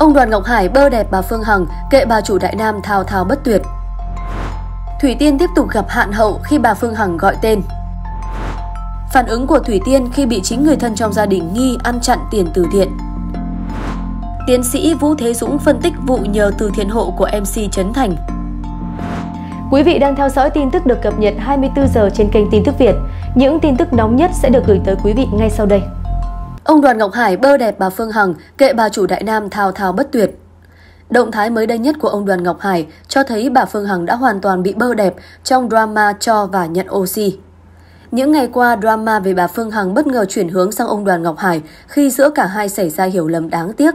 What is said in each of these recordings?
Ông Đoàn Ngọc Hải bơ đẹp bà Phương Hằng, kệ bà chủ Đại Nam thao thao bất tuyệt. Thủy Tiên tiếp tục gặp hạn hậu khi bà Phương Hằng gọi tên. Phản ứng của Thủy Tiên khi bị chính người thân trong gia đình nghi ăn chặn tiền từ thiện. Tiến sĩ Vũ Thế Dũng phân tích vụ nhờ từ thiện hộ của MC Trấn Thành. Quý vị đang theo dõi tin tức được cập nhật 24 giờ trên kênh Tin tức Việt. Những tin tức nóng nhất sẽ được gửi tới quý vị ngay sau đây. Ông Đoàn Ngọc Hải bơ đẹp bà Phương Hằng, kệ bà chủ Đại Nam thao thao bất tuyệt. Động thái mới đây nhất của ông Đoàn Ngọc Hải cho thấy bà Phương Hằng đã hoàn toàn bị bơ đẹp trong drama cho và nhận oxy. Những ngày qua, drama về bà Phương Hằng bất ngờ chuyển hướng sang ông Đoàn Ngọc Hải khi giữa cả hai xảy ra hiểu lầm đáng tiếc.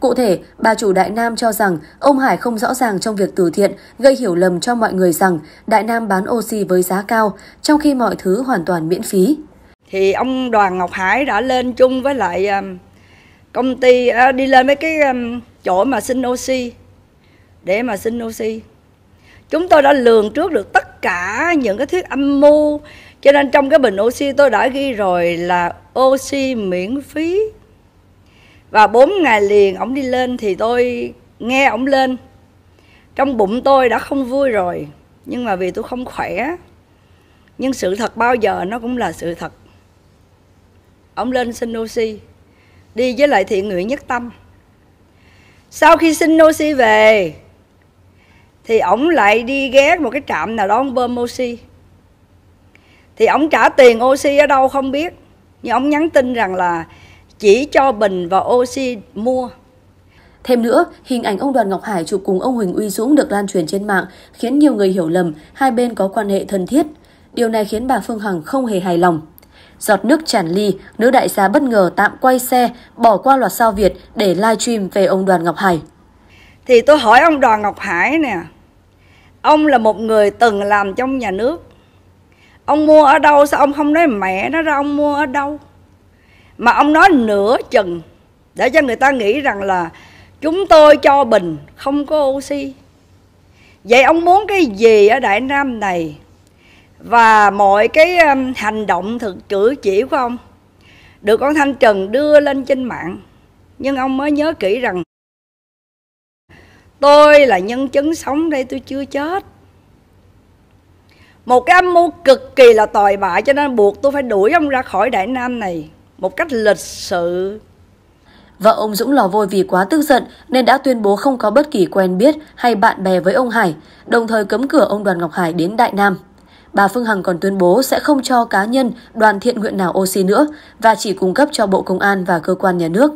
Cụ thể, bà chủ Đại Nam cho rằng ông Hải không rõ ràng trong việc từ thiện, gây hiểu lầm cho mọi người rằng Đại Nam bán oxy với giá cao, trong khi mọi thứ hoàn toàn miễn phí thì ông Đoàn Ngọc Hải đã lên chung với lại um, công ty à, đi lên mấy cái um, chỗ mà xin oxy để mà xin oxy chúng tôi đã lường trước được tất cả những cái thuyết âm mưu cho nên trong cái bình oxy tôi đã ghi rồi là oxy miễn phí và bốn ngày liền ổng đi lên thì tôi nghe ổng lên trong bụng tôi đã không vui rồi nhưng mà vì tôi không khỏe nhưng sự thật bao giờ nó cũng là sự thật ông lên xin oxy đi với lại thiện nguyện nhất tâm sau khi xin oxy về thì ổng lại đi ghé một cái trạm nào đó ông bơm oxy thì ổng trả tiền oxy ở đâu không biết nhưng ổng nhắn tin rằng là chỉ cho bình và oxy mua Thêm nữa, hình ảnh ông Đoàn Ngọc Hải chụp cùng ông Huỳnh Uy Dũng được lan truyền trên mạng khiến nhiều người hiểu lầm hai bên có quan hệ thân thiết. Điều này khiến bà Phương Hằng không hề hài lòng giọt nước tràn ly, nữ đại gia bất ngờ tạm quay xe, bỏ qua loạt sao Việt để livestream về ông Đoàn Ngọc Hải. Thì tôi hỏi ông Đoàn Ngọc Hải nè, ông là một người từng làm trong nhà nước. Ông mua ở đâu sao ông không nói mẹ nó ra ông mua ở đâu? Mà ông nói nửa chừng để cho người ta nghĩ rằng là chúng tôi cho bình không có oxy. Vậy ông muốn cái gì ở Đại Nam này và mọi cái um, hành động thực cử chỉ của ông được con thanh trần đưa lên trên mạng nhưng ông mới nhớ kỹ rằng tôi là nhân chứng sống đây tôi chưa chết một cái âm mưu cực kỳ là tồi bại cho nên buộc tôi phải đuổi ông ra khỏi đại nam này một cách lịch sự Vợ ông Dũng lò vôi vì quá tức giận nên đã tuyên bố không có bất kỳ quen biết hay bạn bè với ông Hải, đồng thời cấm cửa ông Đoàn Ngọc Hải đến Đại Nam. Bà Phương Hằng còn tuyên bố sẽ không cho cá nhân, đoàn thiện nguyện nào oxy nữa và chỉ cung cấp cho Bộ Công an và cơ quan nhà nước.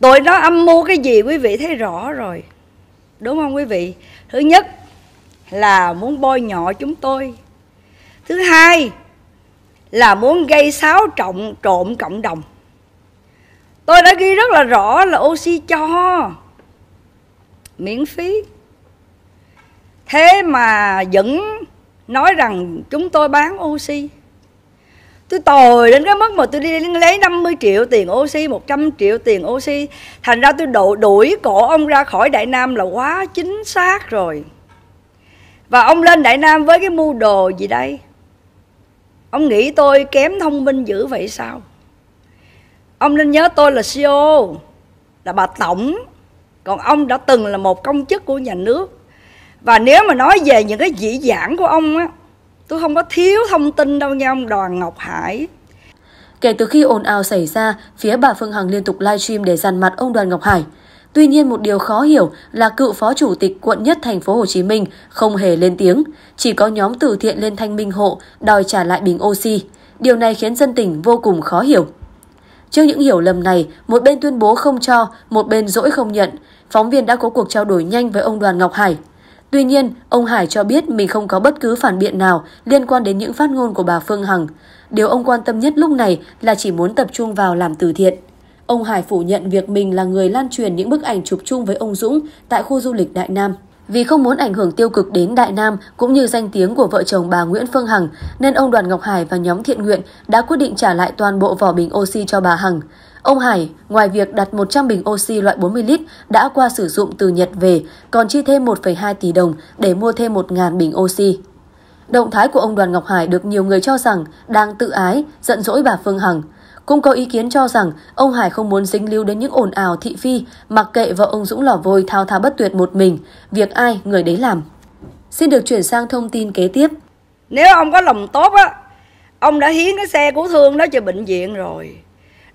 Tội đó âm mưu cái gì quý vị thấy rõ rồi. Đúng không quý vị? Thứ nhất là muốn bôi nhọ chúng tôi. Thứ hai là muốn gây xáo trọng trộm cộng đồng. Tôi đã ghi rất là rõ là oxy cho miễn phí. Thế mà vẫn nói rằng chúng tôi bán oxy tôi tồi đến cái mức mà tôi đi lấy 50 triệu tiền oxy 100 triệu tiền oxy thành ra tôi đổ, đuổi cổ ông ra khỏi đại nam là quá chính xác rồi và ông lên đại nam với cái mưu đồ gì đây ông nghĩ tôi kém thông minh dữ vậy sao ông nên nhớ tôi là CEO là bà tổng còn ông đã từng là một công chức của nhà nước và nếu mà nói về những cái dĩ giảng của ông á tôi không có thiếu thông tin đâu nha ông đoàn ngọc hải Kể từ khi ồn ào xảy ra, phía bà Phương Hằng liên tục livestream để dàn mặt ông Đoàn Ngọc Hải. Tuy nhiên một điều khó hiểu là cựu phó chủ tịch quận nhất thành phố Hồ Chí Minh không hề lên tiếng, chỉ có nhóm từ thiện lên thanh minh hộ đòi trả lại bình oxy. Điều này khiến dân tỉnh vô cùng khó hiểu. Trước những hiểu lầm này, một bên tuyên bố không cho, một bên dỗi không nhận. Phóng viên đã có cuộc trao đổi nhanh với ông Đoàn Ngọc Hải. Tuy nhiên, ông Hải cho biết mình không có bất cứ phản biện nào liên quan đến những phát ngôn của bà Phương Hằng. Điều ông quan tâm nhất lúc này là chỉ muốn tập trung vào làm từ thiện. Ông Hải phủ nhận việc mình là người lan truyền những bức ảnh chụp chung với ông Dũng tại khu du lịch Đại Nam. Vì không muốn ảnh hưởng tiêu cực đến Đại Nam cũng như danh tiếng của vợ chồng bà Nguyễn Phương Hằng, nên ông Đoàn Ngọc Hải và nhóm thiện nguyện đã quyết định trả lại toàn bộ vỏ bình oxy cho bà Hằng. Ông Hải, ngoài việc đặt 100 bình oxy loại 40 lít đã qua sử dụng từ Nhật về, còn chi thêm 1,2 tỷ đồng để mua thêm 1.000 bình oxy. Động thái của ông Đoàn Ngọc Hải được nhiều người cho rằng đang tự ái, giận dỗi bà Phương Hằng. Cũng có ý kiến cho rằng ông Hải không muốn dính lưu đến những ồn ào thị phi, mặc kệ vợ ông Dũng lò vôi thao thao bất tuyệt một mình, việc ai người đấy làm. Xin được chuyển sang thông tin kế tiếp. Nếu ông có lòng tốt á, ông đã hiến cái xe cứu thương đó cho bệnh viện rồi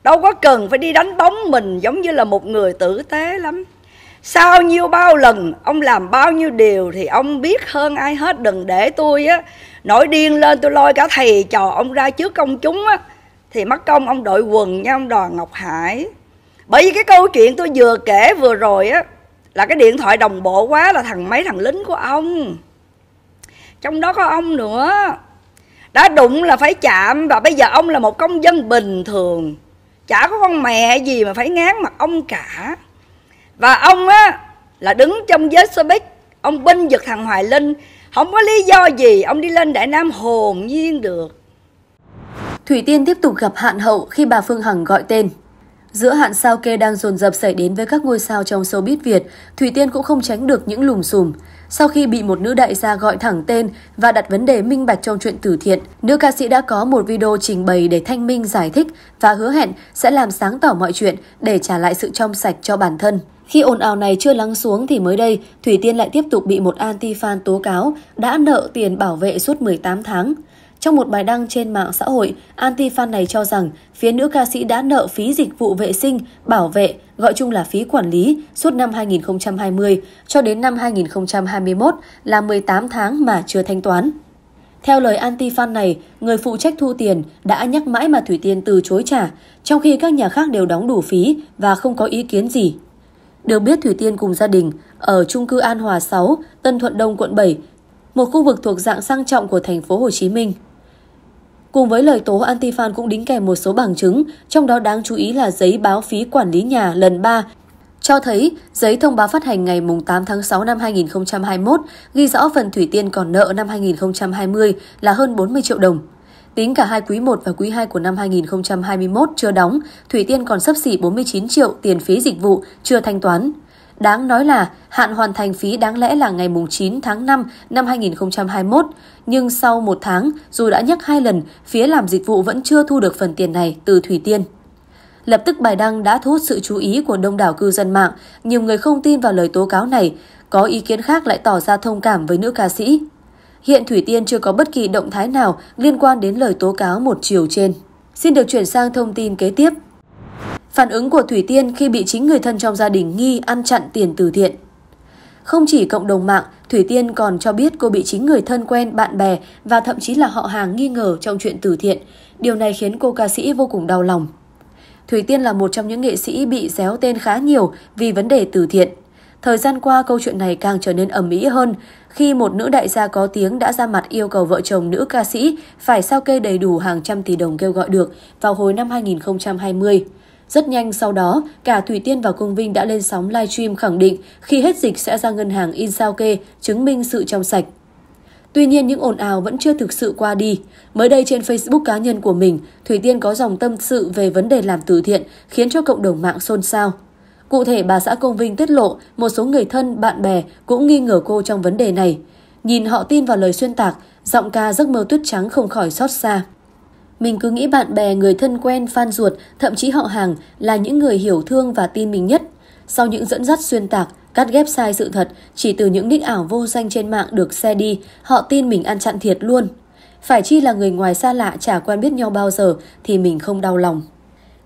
đâu có cần phải đi đánh bóng mình giống như là một người tử tế lắm sau nhiêu bao lần ông làm bao nhiêu điều thì ông biết hơn ai hết đừng để tôi á nổi điên lên tôi lôi cả thầy trò ông ra trước công chúng á thì mất công ông đội quần nha ông đoàn ngọc hải bởi vì cái câu chuyện tôi vừa kể vừa rồi á là cái điện thoại đồng bộ quá là thằng mấy thằng lính của ông trong đó có ông nữa đã đụng là phải chạm và bây giờ ông là một công dân bình thường chả có con mẹ gì mà phải ngán mặt ông cả và ông á là đứng trong giới sơ bích ông binh giật thằng hoài linh không có lý do gì ông đi lên đại nam hồn nhiên được Thủy Tiên tiếp tục gặp hạn hậu khi bà Phương Hằng gọi tên. Giữa hạn sao kê đang dồn dập xảy đến với các ngôi sao trong showbiz Việt, Thủy Tiên cũng không tránh được những lùm xùm. Sau khi bị một nữ đại gia gọi thẳng tên và đặt vấn đề minh bạch trong chuyện tử thiện, nữ ca sĩ đã có một video trình bày để thanh minh giải thích và hứa hẹn sẽ làm sáng tỏ mọi chuyện để trả lại sự trong sạch cho bản thân. Khi ồn ào này chưa lắng xuống thì mới đây, Thủy Tiên lại tiếp tục bị một anti-fan tố cáo đã nợ tiền bảo vệ suốt 18 tháng. Trong một bài đăng trên mạng xã hội, anti-fan này cho rằng phía nữ ca sĩ đã nợ phí dịch vụ vệ sinh, bảo vệ, gọi chung là phí quản lý suốt năm 2020 cho đến năm 2021 là 18 tháng mà chưa thanh toán. Theo lời anti-fan này, người phụ trách thu tiền đã nhắc mãi mà Thủy Tiên từ chối trả, trong khi các nhà khác đều đóng đủ phí và không có ý kiến gì. Được biết Thủy Tiên cùng gia đình ở trung cư An Hòa 6, Tân Thuận Đông quận 7, một khu vực thuộc dạng sang trọng của thành phố Hồ Chí Minh. Cùng với lời tố Antifan cũng đính kèm một số bằng chứng, trong đó đáng chú ý là giấy báo phí quản lý nhà lần 3 cho thấy giấy thông báo phát hành ngày 8 tháng 6 năm 2021 ghi rõ phần Thủy Tiên còn nợ năm 2020 là hơn 40 triệu đồng. Tính cả hai quý 1 và quý 2 của năm 2021 chưa đóng, Thủy Tiên còn sấp xỉ 49 triệu tiền phí dịch vụ chưa thanh toán. Đáng nói là hạn hoàn thành phí đáng lẽ là ngày 9 tháng 5 năm 2021, nhưng sau một tháng, dù đã nhắc hai lần, phía làm dịch vụ vẫn chưa thu được phần tiền này từ Thủy Tiên. Lập tức bài đăng đã thu hút sự chú ý của đông đảo cư dân mạng, nhiều người không tin vào lời tố cáo này, có ý kiến khác lại tỏ ra thông cảm với nữ ca sĩ. Hiện Thủy Tiên chưa có bất kỳ động thái nào liên quan đến lời tố cáo một chiều trên. Xin được chuyển sang thông tin kế tiếp. Phản ứng của Thủy Tiên khi bị chính người thân trong gia đình nghi ăn chặn tiền từ thiện. Không chỉ cộng đồng mạng, Thủy Tiên còn cho biết cô bị chính người thân quen, bạn bè và thậm chí là họ hàng nghi ngờ trong chuyện từ thiện. Điều này khiến cô ca sĩ vô cùng đau lòng. Thủy Tiên là một trong những nghệ sĩ bị déo tên khá nhiều vì vấn đề từ thiện. Thời gian qua câu chuyện này càng trở nên ầm ĩ hơn khi một nữ đại gia có tiếng đã ra mặt yêu cầu vợ chồng nữ ca sĩ phải sao kê đầy đủ hàng trăm tỷ đồng kêu gọi được vào hồi năm 2020. Rất nhanh sau đó, cả Thủy Tiên và Công Vinh đã lên sóng livestream khẳng định khi hết dịch sẽ ra ngân hàng in sao kê, chứng minh sự trong sạch. Tuy nhiên những ồn ào vẫn chưa thực sự qua đi. Mới đây trên Facebook cá nhân của mình, Thủy Tiên có dòng tâm sự về vấn đề làm từ thiện khiến cho cộng đồng mạng xôn xao. Cụ thể bà xã Công Vinh tiết lộ một số người thân, bạn bè cũng nghi ngờ cô trong vấn đề này. Nhìn họ tin vào lời xuyên tạc, giọng ca giấc mơ tuyết trắng không khỏi xót xa. Mình cứ nghĩ bạn bè, người thân quen, fan ruột, thậm chí họ hàng là những người hiểu thương và tin mình nhất. Sau những dẫn dắt xuyên tạc, cắt ghép sai sự thật, chỉ từ những nick ảo vô danh trên mạng được xe đi, họ tin mình ăn chặn thiệt luôn. Phải chi là người ngoài xa lạ chả quen biết nhau bao giờ thì mình không đau lòng.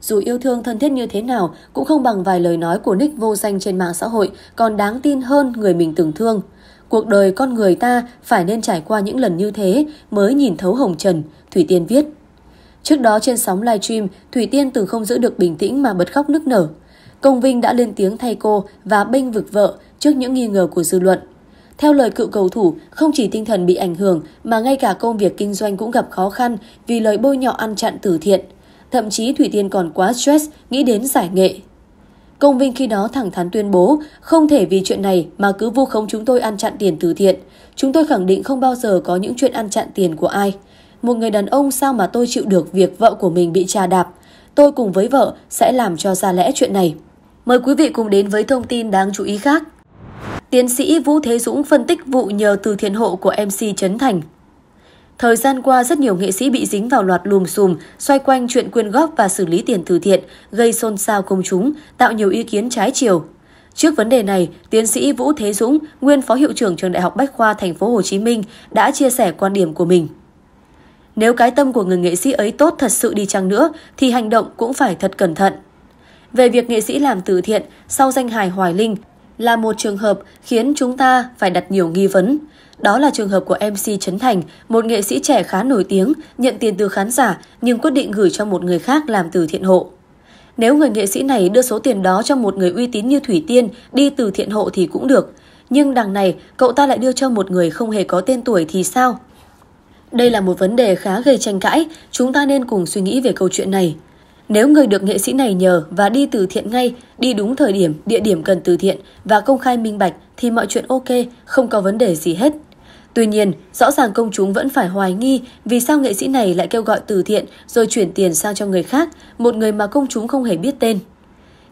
Dù yêu thương thân thiết như thế nào cũng không bằng vài lời nói của nick vô danh trên mạng xã hội còn đáng tin hơn người mình từng thương. Cuộc đời con người ta phải nên trải qua những lần như thế mới nhìn thấu hồng trần, Thủy Tiên viết. Trước đó trên sóng livestream, Thủy Tiên từng không giữ được bình tĩnh mà bật khóc nức nở. Công Vinh đã lên tiếng thay cô và bênh vực vợ trước những nghi ngờ của dư luận. Theo lời cựu cầu thủ, không chỉ tinh thần bị ảnh hưởng mà ngay cả công việc kinh doanh cũng gặp khó khăn vì lời bôi nhọ ăn chặn từ thiện. Thậm chí Thủy Tiên còn quá stress nghĩ đến giải nghệ. Công Vinh khi đó thẳng thắn tuyên bố không thể vì chuyện này mà cứ vu khống chúng tôi ăn chặn tiền từ thiện. Chúng tôi khẳng định không bao giờ có những chuyện ăn chặn tiền của ai một người đàn ông sao mà tôi chịu được việc vợ của mình bị trà đạp. Tôi cùng với vợ sẽ làm cho ra lẽ chuyện này. Mời quý vị cùng đến với thông tin đáng chú ý khác. Tiến sĩ Vũ Thế Dũng phân tích vụ nhờ từ thiện hộ của MC Trấn Thành. Thời gian qua, rất nhiều nghệ sĩ bị dính vào loạt lùm xùm xoay quanh chuyện quyên góp và xử lý tiền từ thiện, gây xôn xao công chúng, tạo nhiều ý kiến trái chiều. Trước vấn đề này, tiến sĩ Vũ Thế Dũng, nguyên phó hiệu trưởng trường Đại học Bách khoa Thành phố Hồ Chí Minh đã chia sẻ quan điểm của mình. Nếu cái tâm của người nghệ sĩ ấy tốt thật sự đi chăng nữa thì hành động cũng phải thật cẩn thận. Về việc nghệ sĩ làm từ thiện sau danh hài Hoài Linh là một trường hợp khiến chúng ta phải đặt nhiều nghi vấn. Đó là trường hợp của MC Trấn Thành, một nghệ sĩ trẻ khá nổi tiếng, nhận tiền từ khán giả nhưng quyết định gửi cho một người khác làm từ thiện hộ. Nếu người nghệ sĩ này đưa số tiền đó cho một người uy tín như Thủy Tiên đi từ thiện hộ thì cũng được. Nhưng đằng này, cậu ta lại đưa cho một người không hề có tên tuổi thì sao? Đây là một vấn đề khá gây tranh cãi, chúng ta nên cùng suy nghĩ về câu chuyện này. Nếu người được nghệ sĩ này nhờ và đi từ thiện ngay, đi đúng thời điểm, địa điểm cần từ thiện và công khai minh bạch thì mọi chuyện ok, không có vấn đề gì hết. Tuy nhiên, rõ ràng công chúng vẫn phải hoài nghi vì sao nghệ sĩ này lại kêu gọi từ thiện rồi chuyển tiền sang cho người khác, một người mà công chúng không hề biết tên.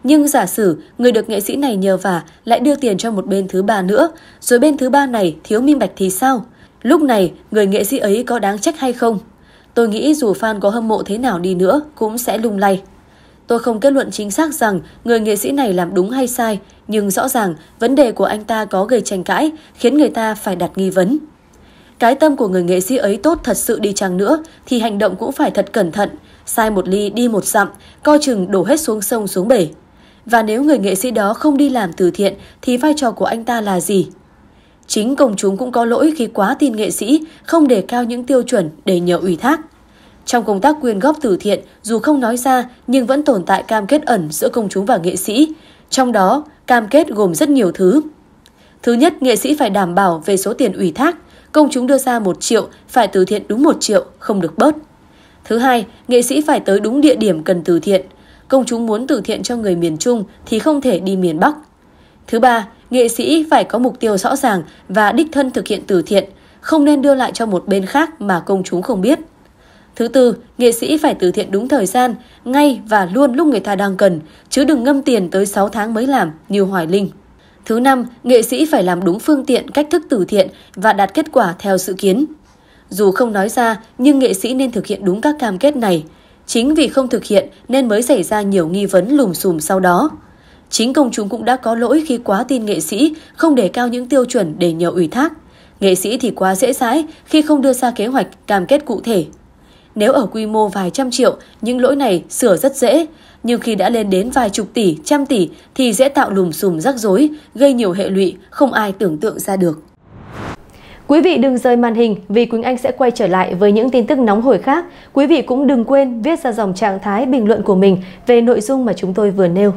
Nhưng giả sử người được nghệ sĩ này nhờ vả lại đưa tiền cho một bên thứ ba nữa, rồi bên thứ ba này thiếu minh bạch thì sao? Lúc này, người nghệ sĩ ấy có đáng trách hay không? Tôi nghĩ dù fan có hâm mộ thế nào đi nữa cũng sẽ lung lay. Tôi không kết luận chính xác rằng người nghệ sĩ này làm đúng hay sai, nhưng rõ ràng vấn đề của anh ta có gây tranh cãi, khiến người ta phải đặt nghi vấn. Cái tâm của người nghệ sĩ ấy tốt thật sự đi chăng nữa thì hành động cũng phải thật cẩn thận, sai một ly đi một dặm, coi chừng đổ hết xuống sông xuống bể. Và nếu người nghệ sĩ đó không đi làm từ thiện thì vai trò của anh ta là gì? Chính công chúng cũng có lỗi khi quá tin nghệ sĩ, không đề cao những tiêu chuẩn để nhờ ủy thác. Trong công tác quyên góp từ thiện, dù không nói ra nhưng vẫn tồn tại cam kết ẩn giữa công chúng và nghệ sĩ. Trong đó, cam kết gồm rất nhiều thứ. Thứ nhất, nghệ sĩ phải đảm bảo về số tiền ủy thác. Công chúng đưa ra 1 triệu, phải từ thiện đúng 1 triệu, không được bớt. Thứ hai, nghệ sĩ phải tới đúng địa điểm cần từ thiện. Công chúng muốn từ thiện cho người miền Trung thì không thể đi miền Bắc. Thứ ba, nghệ sĩ phải có mục tiêu rõ ràng và đích thân thực hiện từ thiện, không nên đưa lại cho một bên khác mà công chúng không biết. Thứ tư, nghệ sĩ phải từ thiện đúng thời gian, ngay và luôn lúc người ta đang cần, chứ đừng ngâm tiền tới 6 tháng mới làm như Hoài Linh. Thứ năm, nghệ sĩ phải làm đúng phương tiện cách thức từ thiện và đạt kết quả theo dự kiến. Dù không nói ra, nhưng nghệ sĩ nên thực hiện đúng các cam kết này. Chính vì không thực hiện nên mới xảy ra nhiều nghi vấn lùm xùm sau đó. Chính công chúng cũng đã có lỗi khi quá tin nghệ sĩ, không đề cao những tiêu chuẩn để nhờ ủy thác. Nghệ sĩ thì quá dễ dãi khi không đưa ra kế hoạch, cam kết cụ thể. Nếu ở quy mô vài trăm triệu, những lỗi này sửa rất dễ. Nhưng khi đã lên đến vài chục tỷ, trăm tỷ thì dễ tạo lùm xùm rắc rối, gây nhiều hệ lụy không ai tưởng tượng ra được. Quý vị đừng rời màn hình vì Quỳnh Anh sẽ quay trở lại với những tin tức nóng hổi khác. Quý vị cũng đừng quên viết ra dòng trạng thái bình luận của mình về nội dung mà chúng tôi vừa nêu.